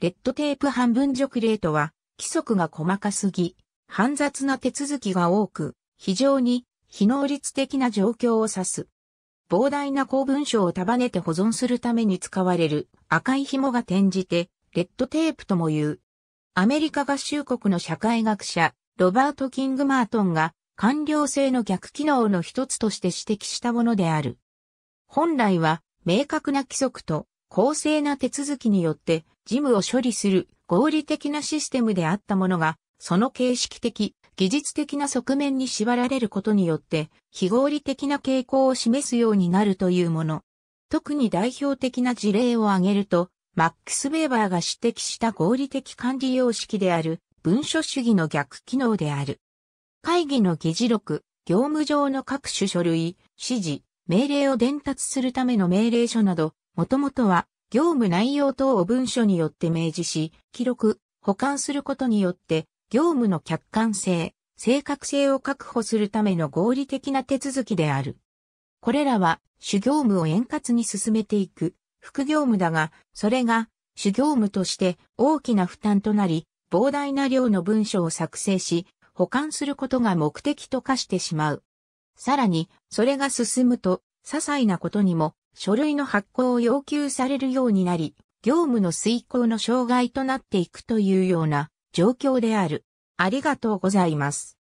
レッドテープ半分除例とは、規則が細かすぎ、煩雑な手続きが多く、非常に非能率的な状況を指す。膨大な公文書を束ねて保存するために使われる赤い紐が転じて、レッドテープとも言う。アメリカ合衆国の社会学者、ロバート・キング・マートンが、官僚性の逆機能の一つとして指摘したものである。本来は、明確な規則と公正な手続きによって事務を処理する合理的なシステムであったものが、その形式的、技術的な側面に縛られることによって、非合理的な傾向を示すようになるというもの。特に代表的な事例を挙げると、マックス・ベーバーが指摘した合理的管理様式である、文書主義の逆機能である。会議の議事録、業務上の各種書類、指示、命令を伝達するための命令書など、もともとは業務内容等を文書によって明示し、記録、保管することによって業務の客観性、正確性を確保するための合理的な手続きである。これらは主業務を円滑に進めていく副業務だが、それが主業務として大きな負担となり、膨大な量の文書を作成し、保管することが目的と化してしまう。さらに、それが進むと、些細なことにも書類の発行を要求されるようになり、業務の遂行の障害となっていくというような状況である。ありがとうございます。